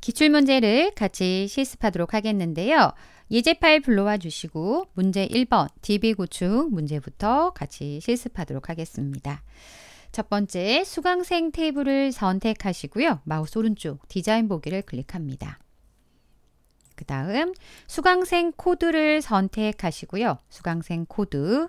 기출문제를 같이 실습하도록 하겠는데요. 예제 파일 불러와 주시고 문제 1번 DB 구축 문제부터 같이 실습하도록 하겠습니다. 첫 번째 수강생 테이블을 선택하시고요. 마우스 오른쪽 디자인 보기를 클릭합니다. 그 다음 수강생 코드를 선택하시고요. 수강생 코드.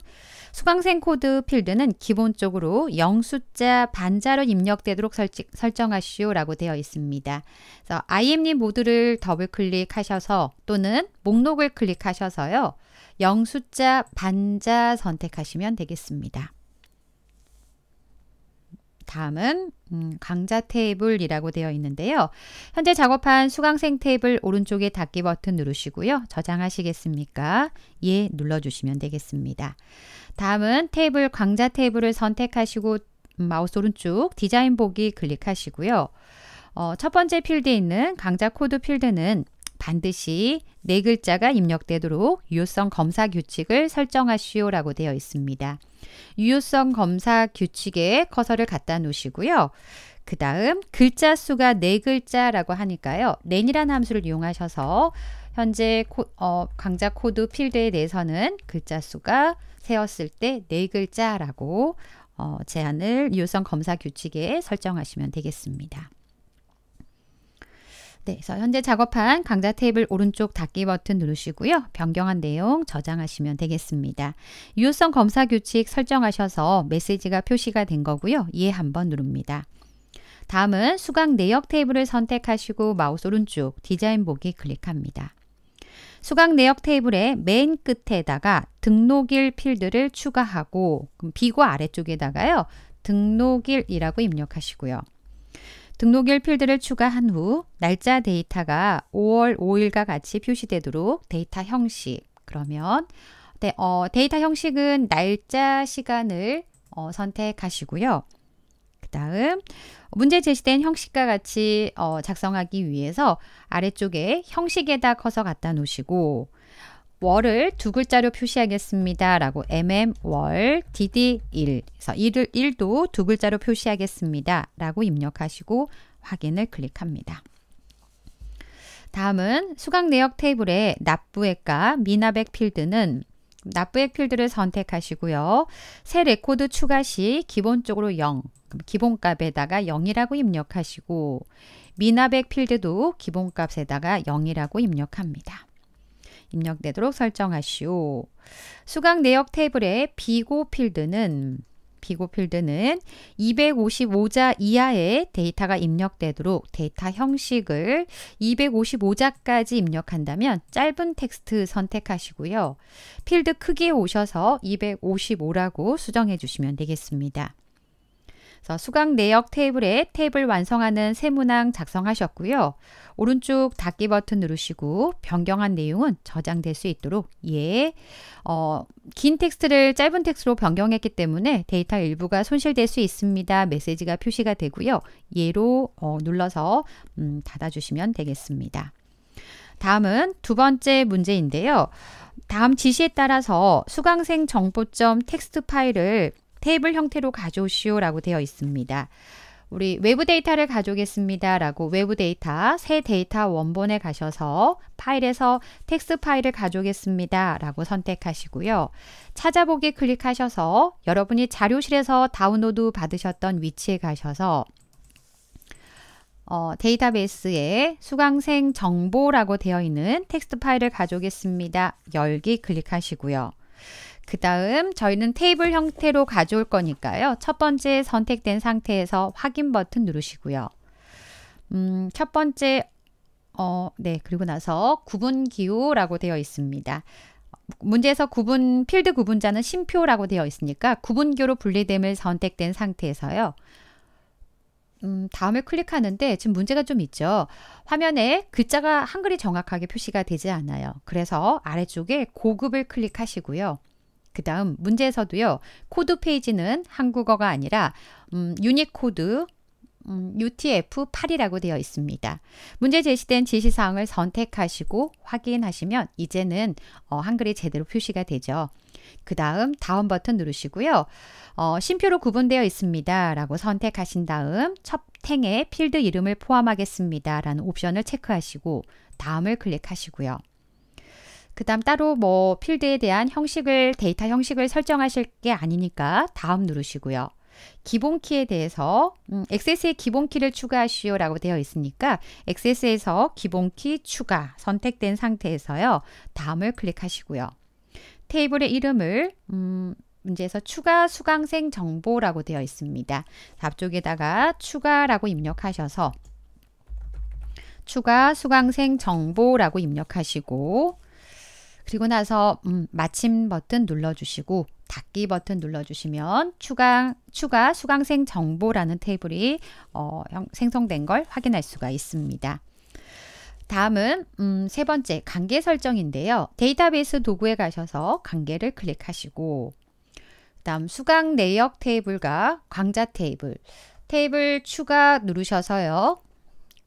수강생 코드 필드는 기본적으로 영숫자 반자로 입력되도록 설치, 설정하시오 라고 되어 있습니다. 그래서 IM님 모드를 더블 클릭하셔서 또는 목록을 클릭하셔서요. 영숫자 반자 선택하시면 되겠습니다. 다음은 음, 강좌 테이블이라고 되어 있는데요. 현재 작업한 수강생 테이블 오른쪽에 닫기 버튼 누르시고요. 저장하시겠습니까? 예 눌러주시면 되겠습니다. 다음은 테이블 강좌 테이블을 선택하시고 음, 마우스 오른쪽 디자인 보기 클릭하시고요. 어, 첫 번째 필드에 있는 강좌 코드 필드는 반드시 네 글자가 입력되도록 유효성 검사 규칙을 설정하시오라고 되어 있습니다. 유효성 검사 규칙에 커서를 갖다 놓으시고요. 그 다음 글자 수가 네 글자라고 하니까요. 낸이라는 함수를 이용하셔서 현재 코, 어, 강좌 코드 필드에 대해서는 글자 수가 세었을 때 네 글자라고 어, 제한을 유효성 검사 규칙에 설정하시면 되겠습니다. 네, 그래서 현재 작업한 강좌 테이블 오른쪽 닫기 버튼 누르시고요. 변경한 내용 저장하시면 되겠습니다. 유효성 검사 규칙 설정하셔서 메시지가 표시가 된 거고요. 이해 한번 누릅니다. 다음은 수강 내역 테이블을 선택하시고 마우스 오른쪽 디자인 보기 클릭합니다. 수강 내역 테이블의 맨 끝에다가 등록일 필드를 추가하고 비고 아래쪽에다가요. 등록일이라고 입력하시고요. 등록일 필드를 추가한 후 날짜 데이터가 5월 5일과 같이 표시되도록 데이터 형식 그러면 네, 어, 데이터 형식은 날짜 시간을 어, 선택하시고요. 그 다음 문제 제시된 형식과 같이 어, 작성하기 위해서 아래쪽에 형식에다 커서 갖다 놓으시고 월을 두 글자로 표시하겠습니다. 라고 mm 월 dd 1그서 1을 1도 두 글자로 표시하겠습니다. 라고 입력하시고 확인을 클릭합니다. 다음은 수강 내역 테이블의 납부액과 미납액 필드는 납부액 필드를 선택하시고요. 새 레코드 추가 시 기본적으로 0, 기본값에다가 0이라고 입력하시고 미납액 필드도 기본값에다가 0이라고 입력합니다. 입력되도록 설정하시오. 수강 내역 테이블의 비고 필드는 비고 필드는 255자 이하의 데이터가 입력되도록 데이터 형식을 255자까지 입력한다면 짧은 텍스트 선택하시고요. 필드 크기에 오셔서 255라고 수정해 주시면 되겠습니다. 그래서 수강 내역 테이블에 테이블 완성하는 세 문항 작성하셨고요. 오른쪽 닫기 버튼 누르시고 변경한 내용은 저장될 수 있도록 예, 어, 긴 텍스트를 짧은 텍스트로 변경했기 때문에 데이터 일부가 손실될 수 있습니다. 메시지가 표시가 되고요. 예로 어, 눌러서 음, 닫아주시면 되겠습니다. 다음은 두 번째 문제인데요. 다음 지시에 따라서 수강생 정보점 텍스트 파일을 테이블 형태로 가져오시오라고 되어 있습니다. 우리 외부 데이터를 가져오겠습니다. 라고 외부 데이터, 새 데이터 원본에 가셔서 파일에서 텍스 파일을 가져오겠습니다. 라고 선택하시고요. 찾아보기 클릭하셔서 여러분이 자료실에서 다운로드 받으셨던 위치에 가셔서 어, 데이터베이스에 수강생 정보라고 되어 있는 텍스트 파일을 가져오겠습니다. 열기 클릭하시고요. 그 다음 저희는 테이블 형태로 가져올 거니까요. 첫 번째 선택된 상태에서 확인 버튼 누르시고요. 음, 첫 번째 어, 네, 그리고 나서 구분 기호라고 되어 있습니다. 문제에서 구분 필드 구분자는 심표라고 되어 있으니까 구분기호로 분리됨을 선택된 상태에서요. 음, 다음에 클릭하는데 지금 문제가 좀 있죠. 화면에 글자가 한글이 정확하게 표시가 되지 않아요. 그래서 아래쪽에 고급을 클릭하시고요. 그 다음 문제에서도요. 코드 페이지는 한국어가 아니라 음, 유니코드 음, UTF-8이라고 되어 있습니다. 문제 제시된 지시사항을 선택하시고 확인하시면 이제는 어, 한글이 제대로 표시가 되죠. 그 다음 다음 버튼 누르시고요. 어, 심표로 구분되어 있습니다. 라고 선택하신 다음 첫 탱에 필드 이름을 포함하겠습니다. 라는 옵션을 체크하시고 다음을 클릭하시고요. 그 다음 따로 뭐 필드에 대한 형식을, 데이터 형식을 설정하실 게 아니니까 다음 누르시고요. 기본키에 대해서 음, 세스의 기본키를 추가하시오 라고 되어 있으니까 세스에서 기본키 추가 선택된 상태에서요. 다음을 클릭하시고요. 테이블의 이름을 음, 문제에서 추가 수강생 정보라고 되어 있습니다. 앞쪽에다가 추가라고 입력하셔서 추가 수강생 정보라고 입력하시고 그리고 나서 음, 마침 버튼 눌러주시고 닫기 버튼 눌러주시면 추가, 추가 수강생 정보라는 테이블이 어, 생성된 걸 확인할 수가 있습니다. 다음은 음, 세 번째 관계 설정인데요. 데이터베이스 도구에 가셔서 관계를 클릭하시고 다음 수강 내역 테이블과 강좌 테이블 테이블 추가 누르셔서요.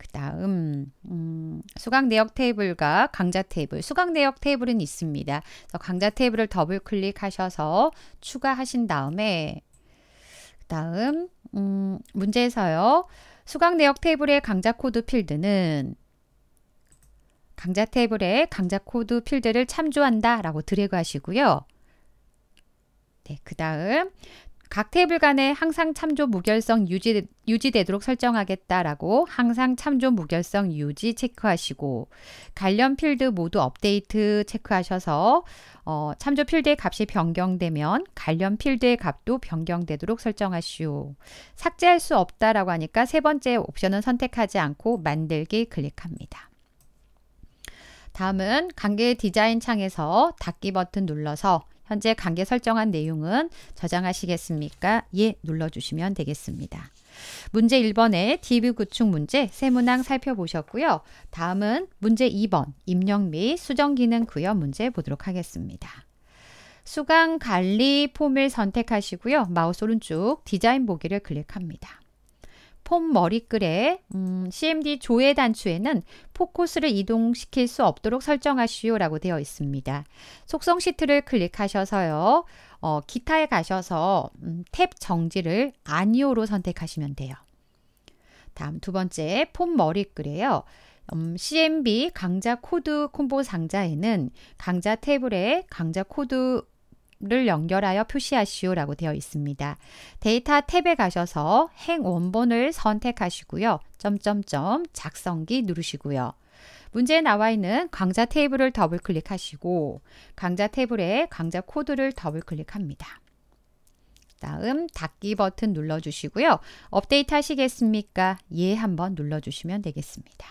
그 다음 음, 수강 내역 테이블과 강좌 테이블 수강 내역 테이블은 있습니다. 그래서 강좌 테이블을 더블 클릭하셔서 추가하신 다음에 그 다음 음, 문제에서요. 수강 내역 테이블의 강좌 코드 필드는 강좌 테이블에 강좌 코드 필드를 참조한다 라고 드래그 하시고요. 네, 그 다음 각 테이블 간에 항상 참조 무결성 유지, 유지되도록 설정하겠다라고 항상 참조 무결성 유지 체크하시고 관련 필드 모두 업데이트 체크하셔서 어, 참조 필드의 값이 변경되면 관련 필드의 값도 변경되도록 설정하시오. 삭제할 수 없다라고 하니까 세 번째 옵션은 선택하지 않고 만들기 클릭합니다. 다음은 관계 디자인 창에서 닫기 버튼 눌러서 현재 관계 설정한 내용은 저장하시겠습니까? 예 눌러주시면 되겠습니다. 문제 1번의 DB 구축 문제 세문항 살펴보셨고요. 다음은 문제 2번 입력 및 수정 기능 구현 문제 보도록 하겠습니다. 수강 관리 폼을 선택하시고요. 마우스 오른쪽 디자인 보기를 클릭합니다. 폼 머리글의 음, CMD 조회 단추에는 포커스를 이동시킬 수 없도록 설정하시오 라고 되어 있습니다. 속성 시트를 클릭하셔서요. 어, 기타에 가셔서 음, 탭 정지를 아니오로 선택하시면 돼요. 다음 두 번째 폼머리글에요 음, CMB 강좌 코드 콤보 상자에는 강좌 태블에 강좌 코드 를 연결하여 표시하시오라고 되어 있습니다. 데이터 탭에 가셔서 행 원본을 선택하시고요. 점점점 작성기 누르시고요. 문제에 나와 있는 강좌 테이블을 더블 클릭하시고 강좌 테이블에 강좌 코드를 더블 클릭합니다. 다음 닫기 버튼 눌러주시고요. 업데이트 하시겠습니까? 예 한번 눌러주시면 되겠습니다.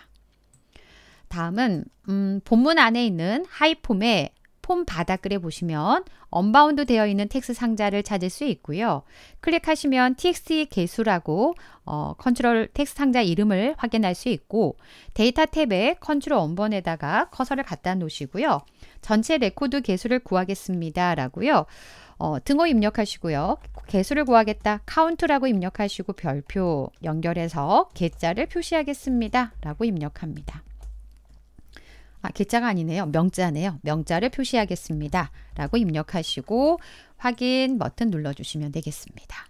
다음은 음, 본문 안에 있는 하이폼의 폼 바닥글에 보시면 언바운드 되어 있는 텍스 상자를 찾을 수 있고요. 클릭하시면 txt 개수라고 어, 컨트롤 텍스 상자 이름을 확인할 수 있고 데이터 탭에 컨트롤 원번에다가 커서를 갖다 놓으시고요. 전체 레코드 개수를 구하겠습니다. 라고요. 어, 등호 입력하시고요. 개수를 구하겠다. 카운트라고 입력하시고 별표 연결해서 개자를 표시하겠습니다. 라고 입력합니다. 아, 기자가 아니네요. 명자네요. 명자를 표시하겠습니다. 라고 입력하시고 확인 버튼 눌러주시면 되겠습니다.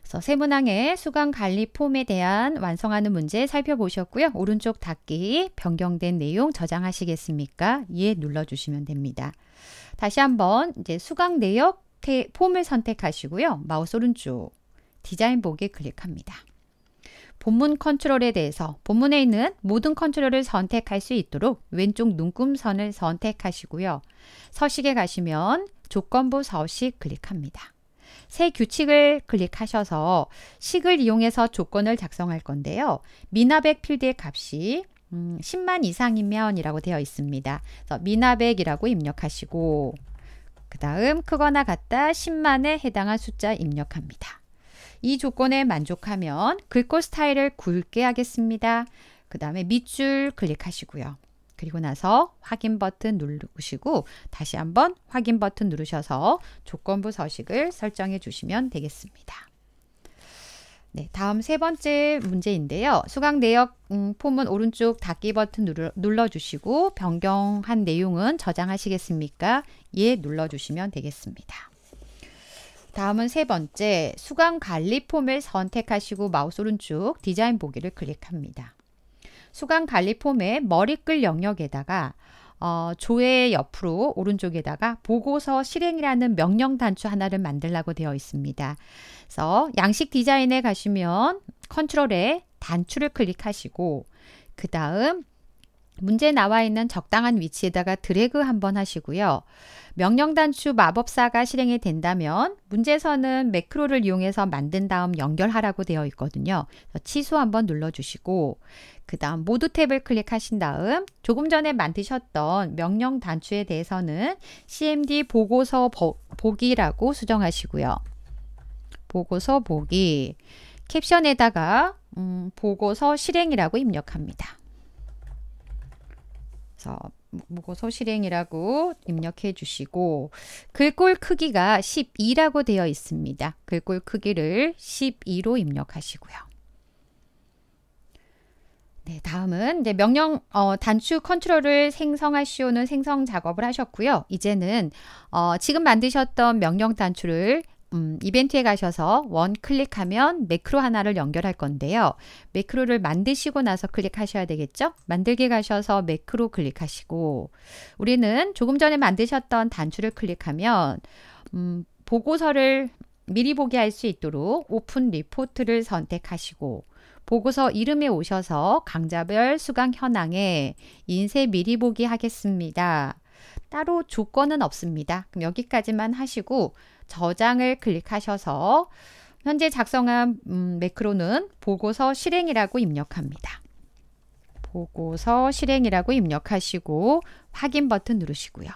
그래서 세문항의 수강 관리 폼에 대한 완성하는 문제 살펴보셨고요. 오른쪽 닫기, 변경된 내용 저장하시겠습니까? 예 눌러주시면 됩니다. 다시 한번 이제 수강 내역 폼을 선택하시고요. 마우스 오른쪽 디자인 보기 클릭합니다. 본문 컨트롤에 대해서 본문에 있는 모든 컨트롤을 선택할 수 있도록 왼쪽 눈금선을 선택하시고요. 서식에 가시면 조건부 서식 클릭합니다. 새 규칙을 클릭하셔서 식을 이용해서 조건을 작성할 건데요. 미나백 필드의 값이 10만 음, 이상이면 이라고 되어 있습니다. 그래서 미나백이라고 입력하시고 그 다음 크거나 같다 10만에 해당한 숫자 입력합니다. 이 조건에 만족하면 글꼴 스타일을 굵게 하겠습니다. 그 다음에 밑줄 클릭하시고요. 그리고 나서 확인 버튼 누르시고 다시 한번 확인 버튼 누르셔서 조건부 서식을 설정해 주시면 되겠습니다. 네, 다음 세 번째 문제인데요. 수강 내역 음, 폼은 오른쪽 닫기 버튼 눌러, 주시고 변경한 내용은 저장하시겠습니까? 예 눌러주시면 되겠습니다. 다음은 세 번째, 수강 관리 폼을 선택하시고 마우스 오른쪽 디자인 보기를 클릭합니다. 수강 관리 폼의 머리글 영역에다가 어, 조회 옆으로 오른쪽에다가 보고서 실행이라는 명령 단추 하나를 만들라고 되어 있습니다. 그래서 양식 디자인에 가시면 컨트롤에 단추를 클릭하시고 그 다음 문제 나와 있는 적당한 위치에다가 드래그 한번 하시고요. 명령 단추 마법사가 실행이 된다면 문제서는 매크로를 이용해서 만든 다음 연결하라고 되어 있거든요. 취소 한번 눌러주시고 그 다음 모두 탭을 클릭하신 다음 조금 전에 만드셨던 명령 단추에 대해서는 CMD 보고서 보, 보기라고 수정하시고요. 보고서 보기 캡션에다가 음, 보고서 실행이라고 입력합니다. 그래서 무고소 실행이라고 입력해 주시고 글꼴 크기가 12라고 되어 있습니다. 글꼴 크기를 12로 입력하시고요. 네, 다음은 이제 명령 어, 단축 컨트롤을 생성하시오는 생성 작업을 하셨고요. 이제는 어, 지금 만드셨던 명령 단추를 음, 이벤트에 가셔서 원 클릭하면 매크로 하나를 연결할 건데요. 매크로를 만드시고 나서 클릭하셔야 되겠죠? 만들기 가셔서 매크로 클릭하시고 우리는 조금 전에 만드셨던 단추를 클릭하면 음, 보고서를 미리 보기할 수 있도록 오픈 리포트를 선택하시고 보고서 이름에 오셔서 강좌별 수강 현황에 인쇄 미리 보기 하겠습니다. 따로 조건은 없습니다. 그럼 여기까지만 하시고 저장을 클릭하셔서 현재 작성한 음, 매크로는 보고서 실행이라고 입력합니다. 보고서 실행이라고 입력하시고 확인 버튼 누르시고요.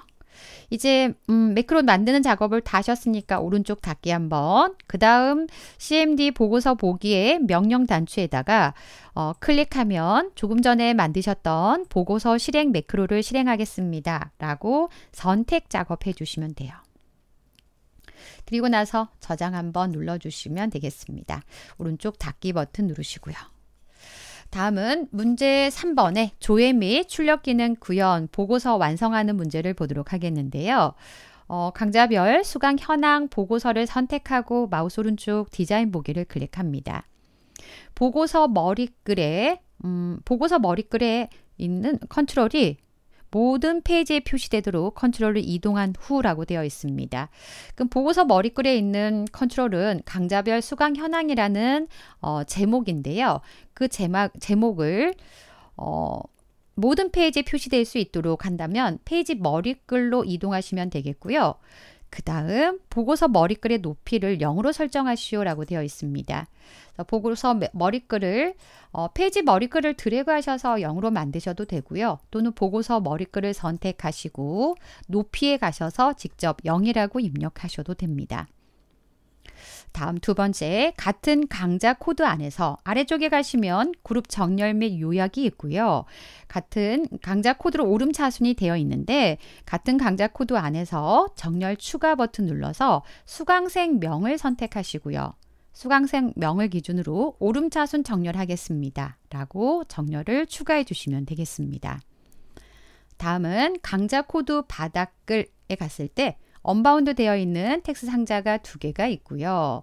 이제 음, 매크로 만드는 작업을 다 하셨으니까 오른쪽 닫기 한번 그 다음 CMD 보고서 보기에 명령 단추에다가 어, 클릭하면 조금 전에 만드셨던 보고서 실행 매크로를 실행하겠습니다 라고 선택 작업해 주시면 돼요. 그리고 나서 저장 한번 눌러주시면 되겠습니다. 오른쪽 닫기 버튼 누르시고요. 다음은 문제 3번의 조회 및 출력 기능 구현 보고서 완성하는 문제를 보도록 하겠는데요. 어, 강좌별 수강 현황 보고서를 선택하고 마우스 오른쪽 디자인 보기를 클릭합니다. 보고서 머리글에 음, 보고서 머리글에 있는 컨트롤이 모든 페이지에 표시되도록 컨트롤을 이동한 후라고 되어 있습니다. 그럼 보고서 머리글에 있는 컨트롤은 강좌별 수강 현황이라는 어, 제목인데요. 그 제마, 제목을 어, 모든 페이지에 표시될 수 있도록 한다면 페이지 머리글로 이동하시면 되겠고요. 그 다음 보고서 머리글의 높이를 0으로 설정하시오 라고 되어 있습니다. 보고서 머리글을 어, 페이지 머리글을 드래그하셔서 0으로 만드셔도 되고요. 또는 보고서 머리글을 선택하시고 높이에 가셔서 직접 0이라고 입력하셔도 됩니다. 다음 두 번째, 같은 강좌 코드 안에서 아래쪽에 가시면 그룹 정렬 및 요약이 있고요. 같은 강좌 코드로 오름차순이 되어 있는데 같은 강좌 코드 안에서 정렬 추가 버튼 눌러서 수강생 명을 선택하시고요. 수강생 명을 기준으로 오름차순 정렬하겠습니다. 라고 정렬을 추가해 주시면 되겠습니다. 다음은 강좌 코드 바닥글에 갔을 때 언바운드 되어 있는 텍스 상자가 두 개가 있고요.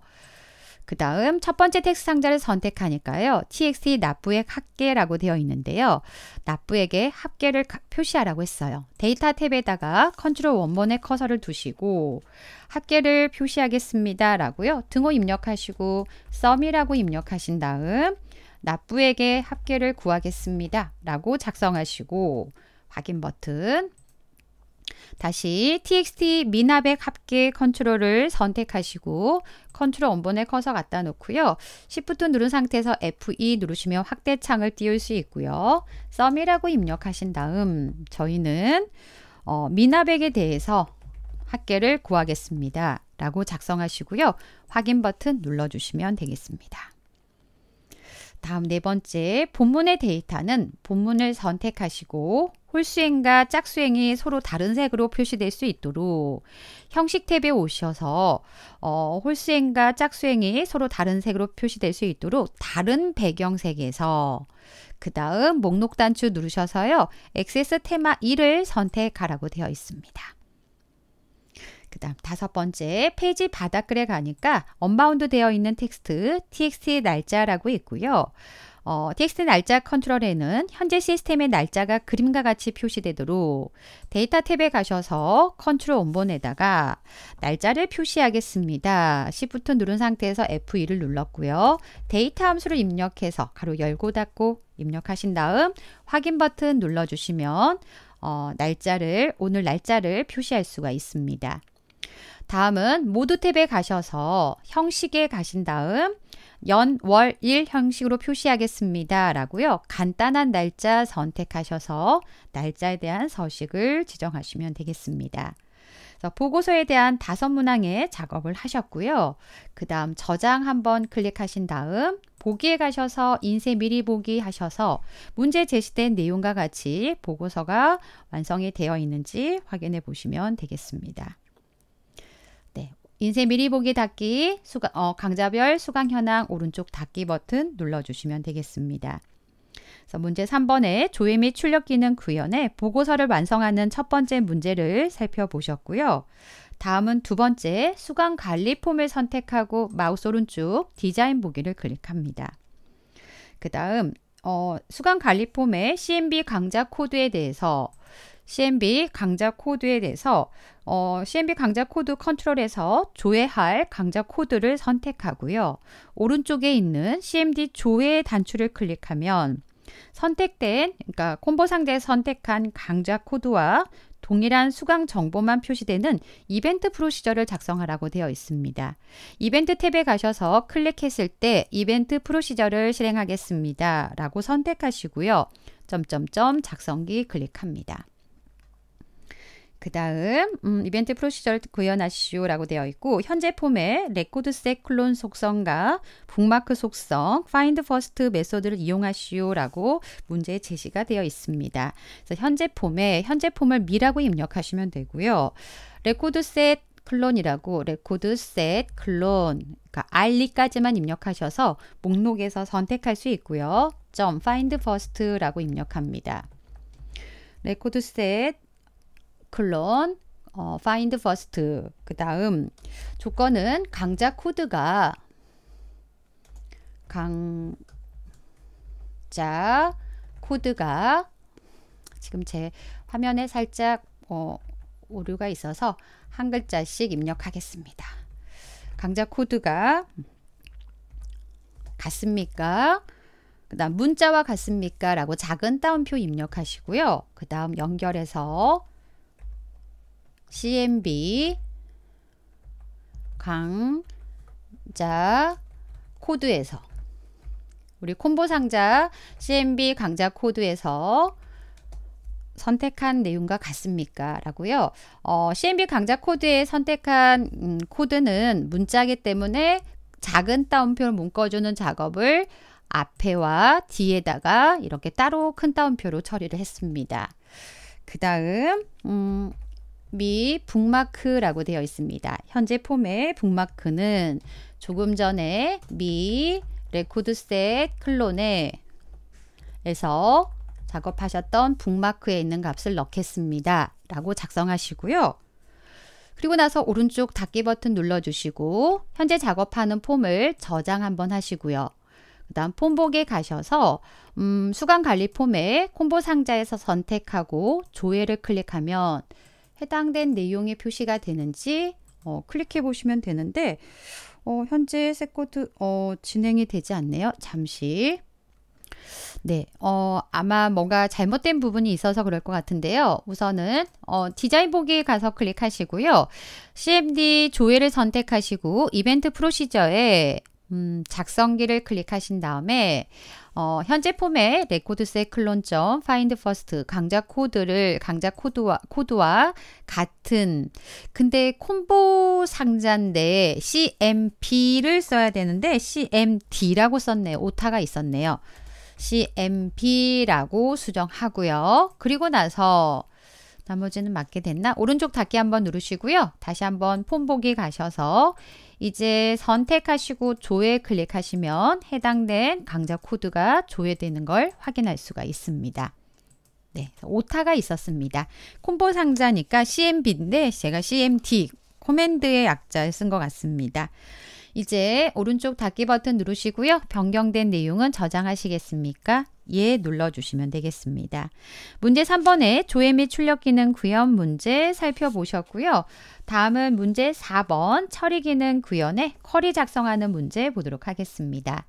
그 다음 첫 번째 텍스 상자를 선택하니까요. txt 납부액 합계라고 되어 있는데요. 납부액의 합계를 표시하라고 했어요. 데이터 탭에다가 컨트롤 원본에 커서를 두시고 합계를 표시하겠습니다. 라고요. 등호 입력하시고 썸이라고 입력하신 다음 납부액의 합계를 구하겠습니다. 라고 작성하시고 확인 버튼 다시 txt 미나백 합계 컨트롤을 선택하시고 컨트롤 원본에 커서 갖다 놓고요. Shift 누른 상태에서 F2 e 누르시면 확대창을 띄울 수 있고요. 썸이라고 입력하신 다음 저희는 어, 미나백에 대해서 합계를 구하겠습니다. 라고 작성하시고요. 확인 버튼 눌러주시면 되겠습니다. 다음 네 번째, 본문의 데이터는 본문을 선택하시고 홀수행과 짝수행이 서로 다른 색으로 표시될 수 있도록 형식 탭에 오셔서 어, 홀수행과 짝수행이 서로 다른 색으로 표시될 수 있도록 다른 배경색에서 그 다음 목록 단추 누르셔서요. 액세스 테마 1을 선택하라고 되어 있습니다. 그 다음 다섯 번째 페이지 바닥글에 가니까 언바운드 되어 있는 텍스트 txt 날짜라고 있고요. 어, 텍스트 날짜 컨트롤에는 현재 시스템의 날짜가 그림과 같이 표시되도록 데이터 탭에 가셔서 컨트롤 온본에다가 날짜를 표시하겠습니다. Shift 누른 상태에서 F2를 눌렀고요. 데이터 함수를 입력해서 가로 열고 닫고 입력하신 다음 확인 버튼 눌러주시면 어, 날짜를 오늘 날짜를 표시할 수가 있습니다. 다음은 모두 탭에 가셔서 형식에 가신 다음 연, 월, 일 형식으로 표시하겠습니다. 라고요. 간단한 날짜 선택하셔서 날짜에 대한 서식을 지정하시면 되겠습니다. 보고서에 대한 다섯 문항의 작업을 하셨고요. 그 다음 저장 한번 클릭하신 다음 보기에 가셔서 인쇄 미리 보기 하셔서 문제 제시된 내용과 같이 보고서가 완성이 되어 있는지 확인해 보시면 되겠습니다. 인쇄 미리 보기 닫기, 수강, 어, 강좌별 수강 현황 오른쪽 닫기 버튼 눌러주시면 되겠습니다. 그래서 문제 3번에 조회 및 출력 기능 구현에 보고서를 완성하는 첫 번째 문제를 살펴보셨고요. 다음은 두 번째 수강 관리 폼을 선택하고 마우스 오른쪽 디자인 보기를 클릭합니다. 그 다음 어, 수강 관리 폼의 CMB 강좌 코드에 대해서 CMB 강좌 코드에 대해서 어, CMB 강좌 코드 컨트롤에서 조회할 강좌 코드를 선택하고요. 오른쪽에 있는 CMD 조회 단추를 클릭하면 선택된 그러니까 콤보 상자에 선택한 강좌 코드와 동일한 수강 정보만 표시되는 이벤트 프로시저를 작성하라고 되어 있습니다. 이벤트 탭에 가셔서 클릭했을 때 이벤트 프로시저를 실행하겠습니다. 라고 선택하시고요. 점점점 작성기 클릭합니다. 그 다음 음, 이벤트 프로시절 구현하시오라고 되어 있고 현재 폼에 레코드셋 클론 속성과 북마크 속성, 파인드 퍼스트 메소드를 이용하시오라고 문제 제시가 되어 있습니다. 그래서 현재 폼에 현재 폼을 미라고 입력하시면 되고요. 레코드셋 클론이라고 레코드셋 클론 그러니까 알리까지만 입력하셔서 목록에서 선택할 수 있고요. 점 find f i 라고 입력합니다. 레코드셋 클론 어, find first 그 다음 조건은 강좌 코드가 강자 코드가 지금 제 화면에 살짝 어, 오류가 있어서 한 글자씩 입력하겠습니다. 강자 코드가 같습니까? 그 다음 문자와 같습니까? 라고 작은 따옴표 입력하시고요. 그 다음 연결해서 CMB 강자 코드에서 우리 콤보 상자 CMB 강자 코드에서 선택한 내용과 같습니까? 라고요. 어, CMB 강자 코드에 선택한 음, 코드는 문자기 때문에 작은 따옴표를 묶어주는 작업을 앞에와 뒤에다가 이렇게 따로 큰 따옴표로 처리를 했습니다. 그 다음 음, 미 북마크라고 되어 있습니다. 현재 폼의 북마크는 조금 전에 미 레코드셋 클론에 에서 작업하셨던 북마크에 있는 값을 넣겠습니다. 라고 작성하시고요. 그리고 나서 오른쪽 닫기 버튼 눌러주시고 현재 작업하는 폼을 저장 한번 하시고요. 그 다음 폼복에 가셔서 음, 수강관리 폼의 콤보 상자에서 선택하고 조회를 클릭하면 해당된 내용의 표시가 되는지 어, 클릭해 보시면 되는데 어, 현재 세 코드 어, 진행이 되지 않네요. 잠시 네, 어, 아마 뭔가 잘못된 부분이 있어서 그럴 것 같은데요. 우선은 어, 디자인 보기 에 가서 클릭하시고요. CMD 조회를 선택하시고 이벤트 프로시저에 음, 작성기를 클릭하신 다음에 어, 현재 폼의 레코드셋 클론점 파인드 퍼스트 강자 코드를 강자 코드와 코드와 같은 근데 콤보 상자인데 CMP를 써야 되는데 CMD라고 썼네 오타가 있었네요. CMP라고 수정하고요. 그리고 나서 나머지는 맞게 됐나? 오른쪽 닫기 한번 누르시고요. 다시 한번 폰 보기 가셔서 이제 선택하시고 조회 클릭하시면 해당된 강좌 코드가 조회되는 걸 확인할 수가 있습니다. 네, 오타가 있었습니다. 콤보 상자니까 CMB인데 제가 CMT 코맨드의 약자를 쓴것 같습니다. 이제 오른쪽 닫기 버튼 누르시고요. 변경된 내용은 저장하시겠습니까? 예 눌러주시면 되겠습니다. 문제 3번에 조회 및 출력 기능 구현 문제 살펴보셨고요. 다음은 문제 4번 처리 기능 구현에 쿼리 작성하는 문제 보도록 하겠습니다.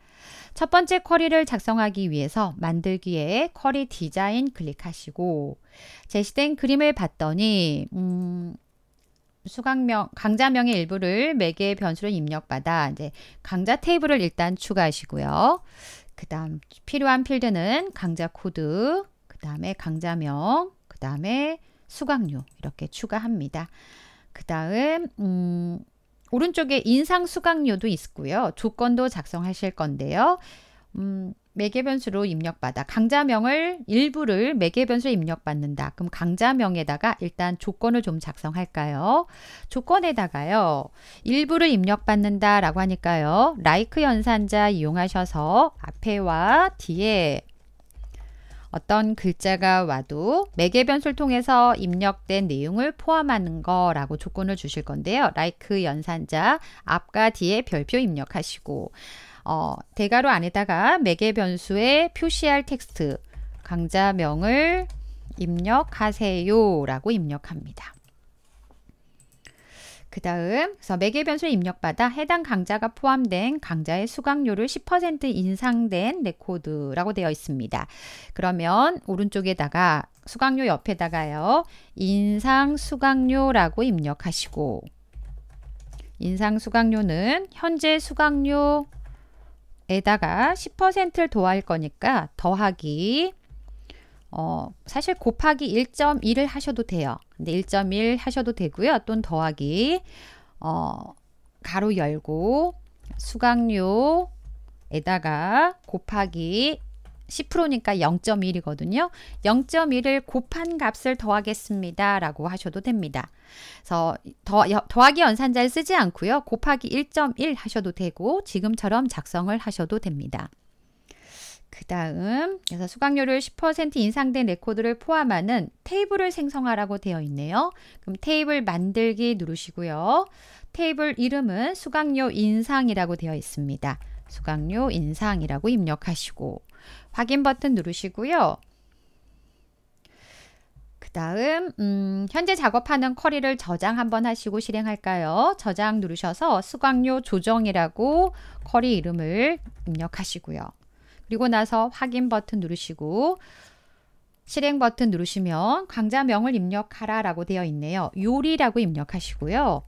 첫 번째 쿼리를 작성하기 위해서 만들기에 쿼리 디자인 클릭하시고 제시된 그림을 봤더니 음, 수강명 강좌명의 일부를 매개 의 변수로 입력받아 이제 강좌 테이블을 일단 추가하시고요. 그다음 필요한 필드는 강좌 코드, 그다음에 강좌명, 그다음에 수강료 이렇게 추가합니다. 그다음 음, 오른쪽에 인상 수강료도 있고요. 조건도 작성하실 건데요. 음, 매개 변수로 입력받아. 강좌명을 일부를 매개 변수에 입력받는다. 그럼 강좌명에다가 일단 조건을 좀 작성할까요? 조건에다가요. 일부를 입력받는다라고 하니까요. 라이크 연산자 이용하셔서 앞에와 뒤에 어떤 글자가 와도 매개 변수를 통해서 입력된 내용을 포함하는 거라고 조건을 주실 건데요. 라이크 like 연산자 앞과 뒤에 별표 입력하시고 어, 대괄호 안에다가 매개 변수에 표시할 텍스트 강좌명을 입력하세요 라고 입력합니다. 그 다음 매개 변수를 입력받아 해당 강좌가 포함된 강좌의 수강료를 10% 인상된 레코드라고 되어 있습니다. 그러면 오른쪽에다가 수강료 옆에다가요. 인상 수강료라고 입력하시고 인상 수강료는 현재 수강료 에다가 10%를 더할 거니까 더하기 어, 사실 곱하기 1.1을 하셔도 돼요. 근데 1.1 하셔도 되고요. 또는 더하기 어, 가로 열고 수강료에다가 곱하기 10%니까 0.1이거든요. 0.1을 곱한 값을 더하겠습니다. 라고 하셔도 됩니다. 그래서 더, 더하기 연산자를 쓰지 않고요. 곱하기 1.1 하셔도 되고 지금처럼 작성을 하셔도 됩니다. 그 다음 그래서 수강료를 10% 인상된 레코드를 포함하는 테이블을 생성하라고 되어 있네요. 그럼 테이블 만들기 누르시고요. 테이블 이름은 수강료 인상이라고 되어 있습니다. 수강료 인상이라고 입력하시고 확인 버튼 누르시고요. 다음 음, 현재 작업하는 쿼리를 저장 한번 하시고 실행할까요? 저장 누르셔서 수강료 조정이라고 쿼리 이름을 입력하시고요. 그리고 나서 확인 버튼 누르시고 실행 버튼 누르시면 강좌명을 입력하라 라고 되어 있네요. 요리라고 입력하시고요.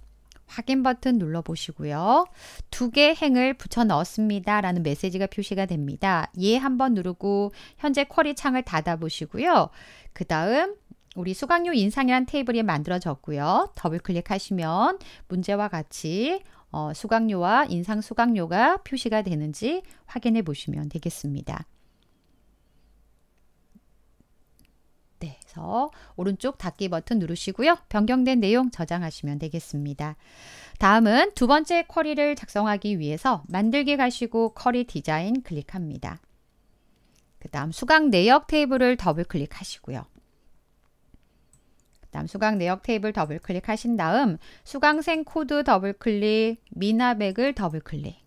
확인 버튼 눌러보시고요. 두 개 행을 붙여 넣었습니다. 라는 메시지가 표시가 됩니다. 예 한번 누르고 현재 쿼리 창을 닫아보시고요. 그 다음 우리 수강료 인상이란 테이블이 만들어졌고요. 더블 클릭하시면 문제와 같이 어, 수강료와 인상 수강료가 표시가 되는지 확인해 보시면 되겠습니다. 네, 그래서 오른쪽 닫기 버튼 누르시고요. 변경된 내용 저장하시면 되겠습니다. 다음은 두 번째 쿼리를 작성하기 위해서 만들기 가시고 쿼리 디자인 클릭합니다. 그 다음 수강 내역 테이블을 더블 클릭하시고요. 그 다음 수강 내역 테이블 더블 클릭하신 다음 수강생 코드 더블 클릭, 미나백을 더블 클릭.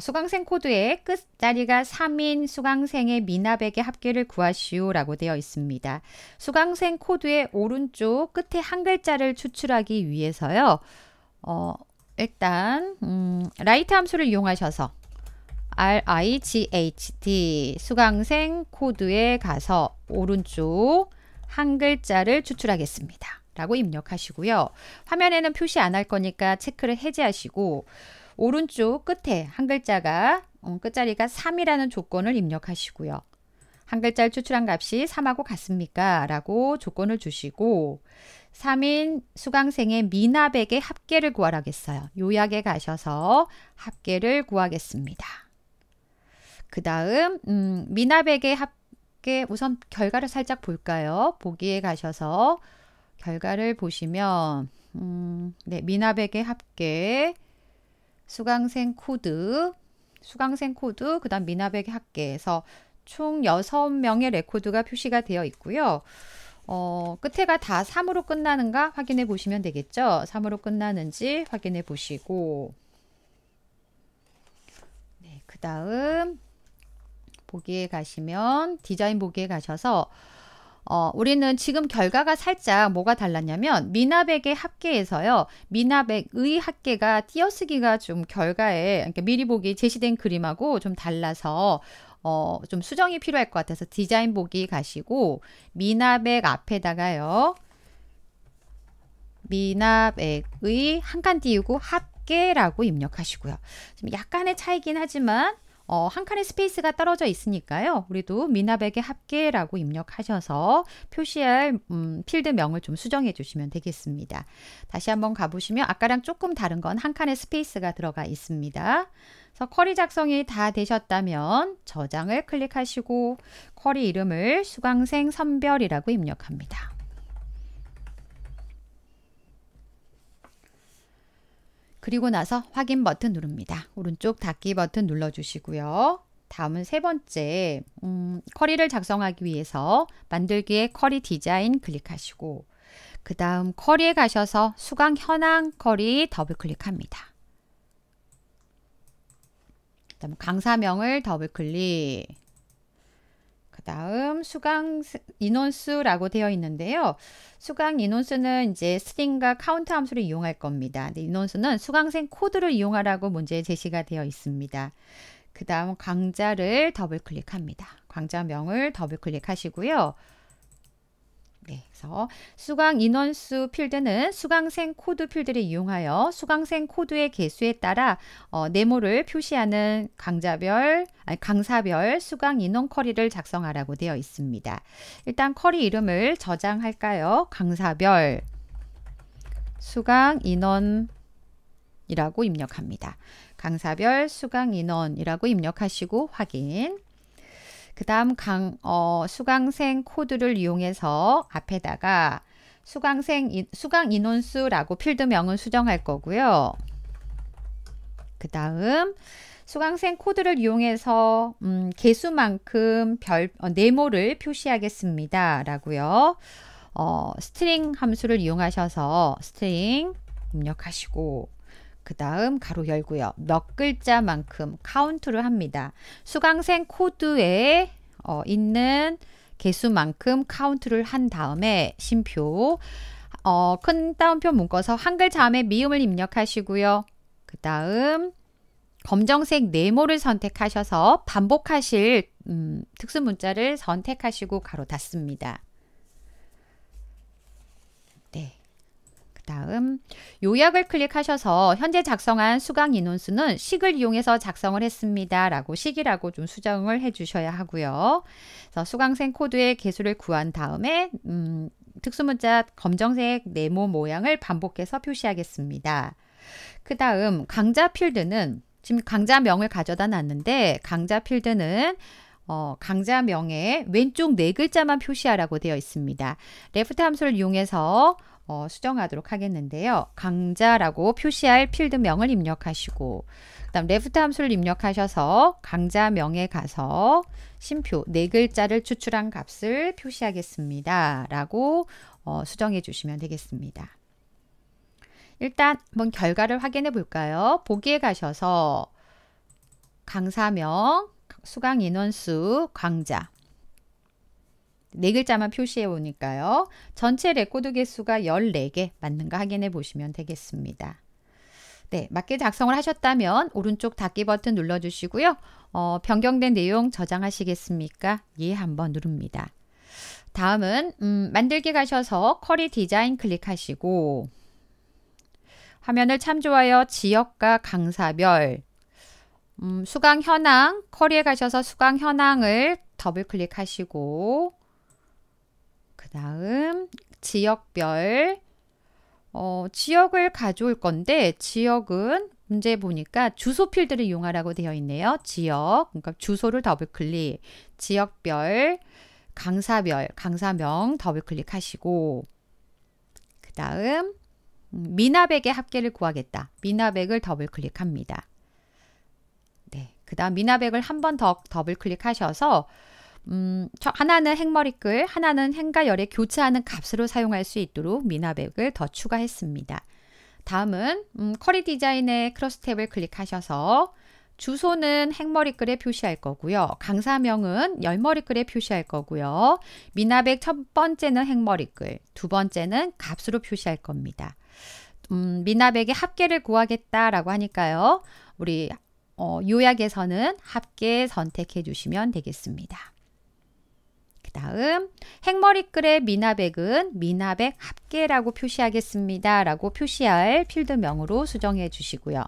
수강생 코드의 끝자리가 3인 수강생의 미나백의 합계를 구하시오라고 되어 있습니다. 수강생 코드의 오른쪽 끝에 한 글자를 추출하기 위해서요. 어, 일단 음, 라이트 함수를 이용하셔서 RIGHT 수강생 코드에 가서 오른쪽 한 글자를 추출하겠습니다. 라고 입력하시고요. 화면에는 표시 안 할 거니까 체크를 해제하시고 오른쪽 끝에 한 글자가 음, 끝자리가 3이라는 조건을 입력하시고요. 한 글자를 추출한 값이 3하고 같습니까? 라고 조건을 주시고 3인 수강생의 미납액의 합계를 구하라겠어요. 요약에 가셔서 합계를 구하겠습니다. 그 다음 음, 미납액의 합계 함께 우선 결과를 살짝 볼까요? 보기에 가셔서 결과를 보시면 음, 네, 미나백의 합계, 수강생 코드, 수강생 코드, 그 다음 미나백의 합계에서 총여 명의 레코드가 표시가 되어 있고요. 어, 끝에가 다 3으로 끝나는가 확인해 보시면 되겠죠. 3으로 끝나는지 확인해 보시고 네, 그 다음 보기에 가시면 디자인 보기에 가셔서 어, 우리는 지금 결과가 살짝 뭐가 달랐냐면 미나백의 합계에서요. 미나백의 합계가 띄어쓰기가 좀 결과에 그러니까 미리 보기 제시된 그림하고 좀 달라서 어, 좀 수정이 필요할 것 같아서 디자인 보기 가시고 미나백 앞에다가요. 미나백의 한 칸 띄우고 합계라고 입력하시고요. 지금 약간의 차이긴 하지만 어, 한 칸의 스페이스가 떨어져 있으니까요. 우리도 미나백의 합계라고 입력하셔서 표시할 음, 필드명을 좀 수정해 주시면 되겠습니다. 다시 한번 가보시면 아까랑 조금 다른 건 한 칸의 스페이스가 들어가 있습니다. 그래서 쿼리 작성이 다 되셨다면 저장을 클릭하시고 쿼리 이름을 수강생 선별이라고 입력합니다. 그리고 나서 확인 버튼 누릅니다. 오른쪽 닫기 버튼 눌러주시고요. 다음은 세 번째, 음, 커리를 작성하기 위해서 만들기에 커리 디자인 클릭하시고 그 다음 커리에 가셔서 수강 현황 커리 더블클릭합니다. 그 다음 강사명을 더블클릭 그 다음 수강 인원수라고 되어 있는데요. 수강 인원수는 이제 스트링과 카운트 함수를 이용할 겁니다. 인원수는 수강생 코드를 이용하라고 문제에 제시가 되어 있습니다. 그 다음 강좌를 더블 클릭합니다. 강좌명을 더블 클릭하시고요. 네, 그래서 수강 인원수 필드는 수강생 코드 필드를 이용하여 수강생 코드의 개수에 따라 어, 네모를 표시하는 강좌별, 아니, 강사별 수강 인원 커리를 작성하라고 되어 있습니다. 일단 커리 이름을 저장할까요? 강사별 수강 인원 이라고 입력합니다. 강사별 수강 인원이라고 입력하시고 확인. 그 다음 강, 어, 수강생 코드를 이용해서 앞에다가 수강생, 수강 인원수라고 필드명을 수정할 거고요. 그 다음 수강생 코드를 이용해서 음, 개수만큼 별, 어, 네모를 표시하겠습니다. 라고요. 어, 스트링 함수를 이용하셔서 스트링 입력하시고 그 다음 가로 열고요. 몇 글자만큼 카운트를 합니다. 수강생 코드에 어, 있는 개수만큼 카운트를 한 다음에 심표 어, 큰 따옴표 묶어서 한 글자 음에 미음을 입력하시고요. 그 다음 검정색 네모를 선택하셔서 반복하실 음, 특수 문자를 선택하시고 가로 닫습니다. 다음 요약을 클릭하셔서 현재 작성한 수강 인원수는 식을 이용해서 작성을 했습니다. 라고 식이라고 좀 수정을 해주셔야 하고요. 그래서 수강생 코드의 개수를 구한 다음에 음, 특수문자 검정색 네모 모양을 반복해서 표시하겠습니다. 그 다음 강좌 필드는 지금 강좌명을 가져다 놨는데 강좌 필드는 어, 강좌 명에 왼쪽 네 글자만 표시하라고 되어 있습니다. 레프트 함수를 이용해서 어, 수정하도록 하겠는데요. 강좌라고 표시할 필드명을 입력하시고 그 다음 레프트 함수를 입력하셔서 강좌명에 가서 심표 네 글자를 추출한 값을 표시하겠습니다. 라고 어, 수정해 주시면 되겠습니다. 일단 한번 결과를 확인해 볼까요? 보기에 가셔서 강사명 수강 인원수, 강좌 네 글자만 표시해 보니까요. 전체 레코드 개수가 14개 맞는가 확인해 보시면 되겠습니다. 네, 맞게 작성을 하셨다면 오른쪽 닫기 버튼 눌러주시고요. 어, 변경된 내용 저장하시겠습니까? 예 한번 누릅니다. 다음은 음, 만들기 가셔서 커리 디자인 클릭하시고 화면을 참조하여 지역과 강사별 음, 수강 현황, 커리에 가셔서 수강 현황을 더블 클릭하시고 그 다음 지역별 어, 지역을 가져올 건데 지역은 문제 보니까 주소 필드를 이용하라고 되어 있네요. 지역, 그러니까 주소를 더블 클릭, 지역별, 강사별, 강사명 더블 클릭하시고 그 다음 음, 미나백의 합계를 구하겠다. 미나백을 더블 클릭합니다. 그 다음 미나백을 한 번 더 더블 클릭하셔서 음, 하나는 행머리글, 하나는 행과 열에 교차하는 값으로 사용할 수 있도록 미나백을 더 추가했습니다. 다음은 음, 커리 디자인의 크로스 탭을 클릭하셔서 주소는 행머리글에 표시할 거고요. 강사명은 열머리글에 표시할 거고요. 미나백 첫 번째는 행머리글, 두 번째는 값으로 표시할 겁니다. 음, 미나백의 합계를 구하겠다라고 하니까요. 우리 어, 요약에서는 합계 선택해 주시면 되겠습니다. 그 다음 행머리글의 미나백은 미나백 합계라고 표시하겠습니다. 라고 표시할 필드명으로 수정해 주시고요.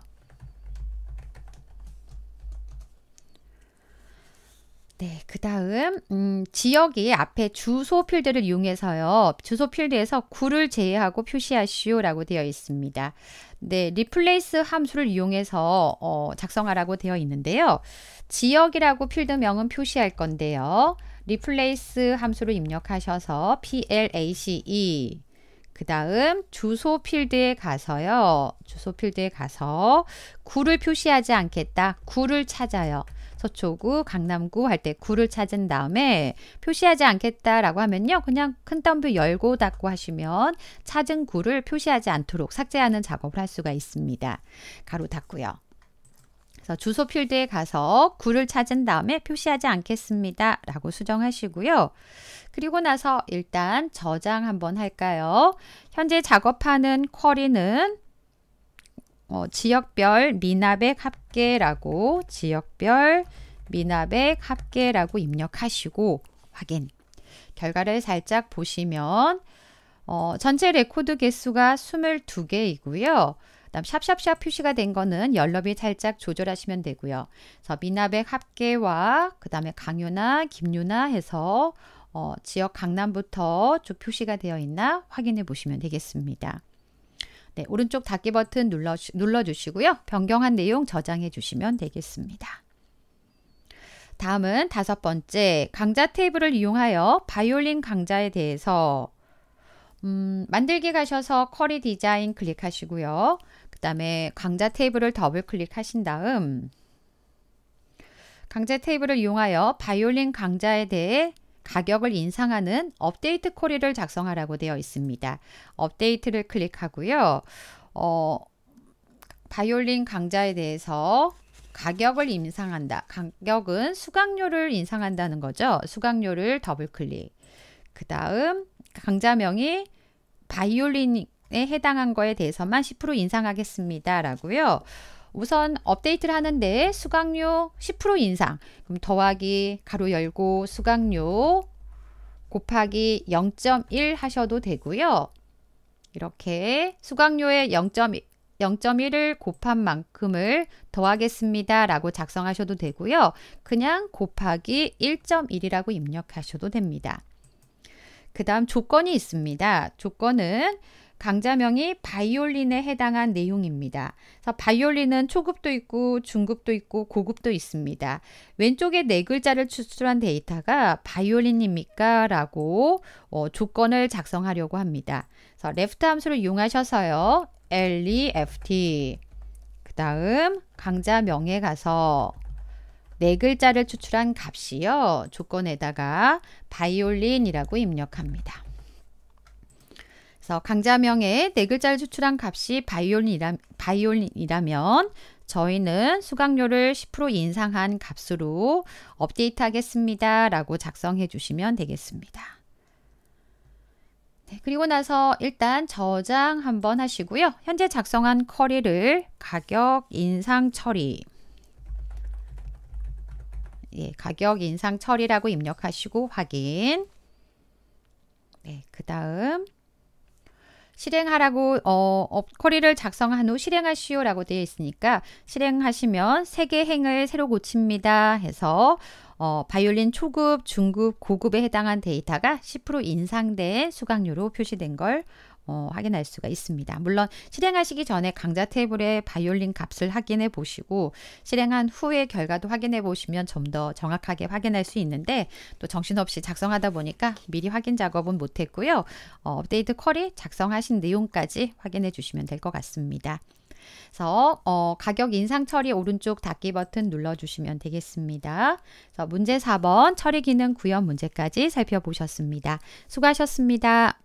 네, 그 다음 음, 지역이 앞에 주소 필드를 이용해서요. 주소 필드에서 구를 제외하고 표시하시오라고 되어 있습니다. 네, 리플레이스 함수를 이용해서 어, 작성하라고 되어 있는데요. 지역이라고 필드명은 표시할 건데요. 리플레이스 함수를 입력하셔서 place 그 다음 주소 필드에 가서요. 주소 필드에 가서 구를 표시하지 않겠다. 구를 찾아요. 서초구, 강남구 할 때 구를 찾은 다음에 표시하지 않겠다라고 하면요. 그냥 큰 덤뷰 열고 닫고 하시면 찾은 구를 표시하지 않도록 삭제하는 작업을 할 수가 있습니다. 가로 닫고요. 그래서 주소 필드에 가서 구를 찾은 다음에 표시하지 않겠습니다. 라고 수정하시고요. 그리고 나서 일단 저장 한번 할까요? 현재 작업하는 쿼리는 어, 지역별 미납액 합계라고 지역별 미납액 합계라고 입력하시고 확인. 결과를 살짝 보시면 어, 전체 레코드 개수가 22개이고요. 그다음 샵샵샵 표시가 된 거는 연럽이 살짝 조절하시면 되고요. 그래서 미납액 합계와 그다음에 강요나 김유나 해서 어, 지역 강남부터 쭉 표시가 되어 있나 확인해 보시면 되겠습니다. 네, 오른쪽 닫기 버튼 눌러, 눌러주시고요. 변경한 내용 저장해 주시면 되겠습니다. 다음은 다섯 번째, 강좌 테이블을 이용하여 바이올린 강좌에 대해서 음, 만들기 가셔서 커리 디자인 클릭하시고요. 그 다음에 강좌 테이블을 더블 클릭하신 다음 강좌 테이블을 이용하여 바이올린 강좌에 대해 가격을 인상하는 업데이트 코리를 작성하라고 되어 있습니다. 업데이트를 클릭하고요. 어, 바이올린 강좌에 대해서 가격을 인상한다. 가격은 수강료를 인상한다는 거죠. 수강료를 더블 클릭. 그 다음 강좌명이 바이올린에 해당한 거에 대해서만 10% 인상하겠습니다. 라고요. 우선 업데이트를 하는데 수강료 10% 인상 그럼 더하기 가로 열고 수강료 곱하기 0.1 하셔도 되고요. 이렇게 수강료의 0.1 0.1을 곱한 만큼을 더하겠습니다. 라고 작성하셔도 되고요. 그냥 곱하기 1.1이라고 입력하셔도 됩니다. 그 다음 조건이 있습니다. 조건은 강좌명이 바이올린에 해당한 내용입니다. 그래서 바이올린은 초급도 있고 중급도 있고 고급도 있습니다. 왼쪽에 네 글자를 추출한 데이터가 바이올린입니까? 라고 어, 조건을 작성하려고 합니다. 그래서 레프트 함수를 이용하셔서요. LEFT 그 다음 강좌명에 가서 네 글자를 추출한 값이요. 조건에다가 바이올린이라고 입력합니다. 그래서 강좌명에네 글자를 추출한 값이 바이올린이라, 바이올린이라면 저희는 수강료를 10% 인상한 값으로 업데이트 하겠습니다. 라고 작성해 주시면 되겠습니다. 네, 그리고 나서 일단 저장 한번 하시고요. 현재 작성한 커리를 가격 인상 처리 예, 가격 인상 처리라고 입력하시고 확인 네, 그 다음 실행하라고 어, 업커리를 작성한 후 실행하시오라고 되어 있으니까 실행하시면 세개 행을 새로 고칩니다 해서 어, 바이올린 초급, 중급, 고급에 해당한 데이터가 10% 인상된 수강료로 표시된 걸 어, 확인할 수가 있습니다. 물론 실행하시기 전에 강좌 테이블에 바이올린 값을 확인해 보시고 실행한 후의 결과도 확인해 보시면 좀 더 정확하게 확인할 수 있는데 또 정신없이 작성하다 보니까 미리 확인 작업은 못했고요. 어, 업데이트 쿼리 작성하신 내용까지 확인해 주시면 될 것 같습니다. 그래서 어, 가격 인상 처리 오른쪽 닫기 버튼 눌러주시면 되겠습니다. 문제 4번 처리 기능 구현 문제까지 살펴보셨습니다. 수고하셨습니다.